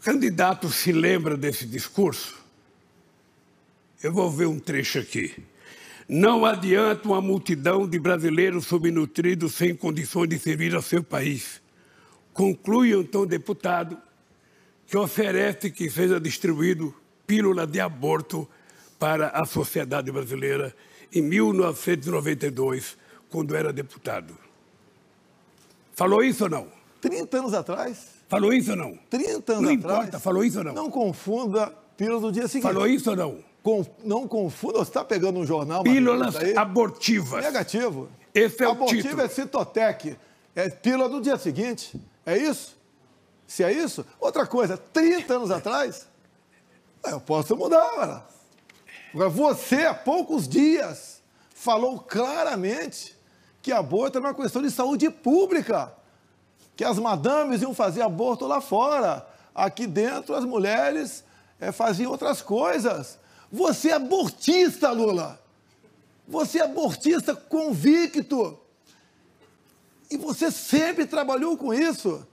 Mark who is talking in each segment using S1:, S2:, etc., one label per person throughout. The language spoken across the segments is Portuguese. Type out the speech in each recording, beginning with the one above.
S1: candidato se lembra desse discurso? Eu vou ver um trecho aqui. Não adianta uma multidão de brasileiros subnutridos sem condições de servir ao seu país. Conclui então, deputado, que oferece que seja distribuído pílula de aborto para a sociedade brasileira em 1992, quando era deputado. Falou isso ou não?
S2: 30 anos atrás.
S1: Falou isso ou não?
S2: 30 anos não atrás. Não importa, falou isso ou não? Não confunda pílula do dia seguinte. Falou isso ou não? Com, não confunda, você está pegando um jornal. Pílulas abortivas. Negativo. Esse é Abortivo o título. Abortivo é Citotec. É pílula do dia seguinte. É isso? Se é isso, outra coisa, 30 anos atrás, eu posso mudar, cara. Agora, você, há poucos dias, falou claramente que aborto é uma questão de saúde pública que as madames iam fazer aborto lá fora. Aqui dentro as mulheres é, faziam outras coisas. Você é abortista, Lula. Você é abortista convicto. E você sempre trabalhou com isso.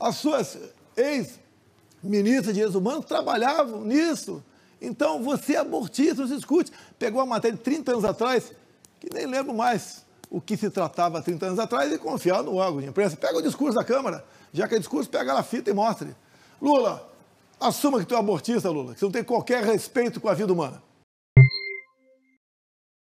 S2: As suas ex-ministras de direitos humanos trabalhavam nisso. Então, você é abortista, não se escute. Pegou a matéria de 30 anos atrás, que nem lembro mais o que se tratava 30 anos atrás e confiar no órgão de imprensa. Pega o discurso da Câmara, já que é discurso, pega a fita e mostre. Lula, assuma que tu é abortista, Lula, que você não tem qualquer respeito com a vida humana.